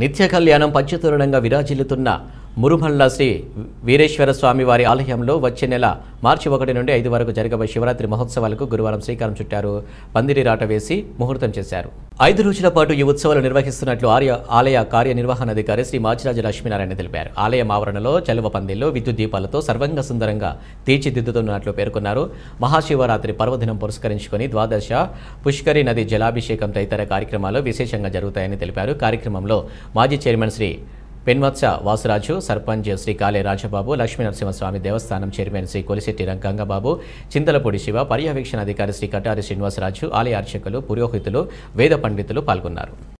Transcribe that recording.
నిత్య కళ్యాణం పచ్చతరుణంగా విరాజిల్లుతున్న మురుభండ్ల శ్రీ వీరేశ్వర స్వామి వారి ఆలయంలో వచ్చే నెల మార్చి ఒకటి నుండి ఐదు వరకు జరగబోయే శివరాత్రి మహోత్సవాలకు గురువారం శ్రీకారం చుట్టారు పందిరి రాట వేసి ముహూర్తం చేశారు ఐదు రోజుల పాటు ఈ ఉత్సవాలు నిర్వహిస్తున్నట్లు ఆర్య ఆలయ కార్యనిర్వహణాధికారి శ్రీ మాచిరాజు లక్ష్మీనారాయణ తెలిపారు ఆలయ ఆవరణలో చలువ పందిల్లో విద్యుత్ దీపాలతో సర్వంగ సుందరంగా తీర్చిదిద్దుతున్నట్లు పేర్కొన్నారు మహాశివరాత్రి పర్వదినం పురస్కరించుకుని ద్వాదశ పుష్కరి నది జలాభిషేకం తదితర కార్యక్రమాలు విశేషంగా జరుగుతాయని తెలిపారు కార్యక్రమంలో మాజీ చైర్మన్ శ్రీ పెన్వత్స వాసురాజు సర్పంచ్ శ్రీ కాళే రాజబాబు నరసింహస్వామి దేవస్థానం చైర్మన్ శ్రీ కొలిశెట్టి రంగంగబాబు చింతలపూడి శివ పర్యవేక్షణ అధికారి శ్రీ కటారి శ్రీనివాసరాజు ఆలయ అర్చకులు పురోహితులు వేద పండితులు పాల్గొన్నారు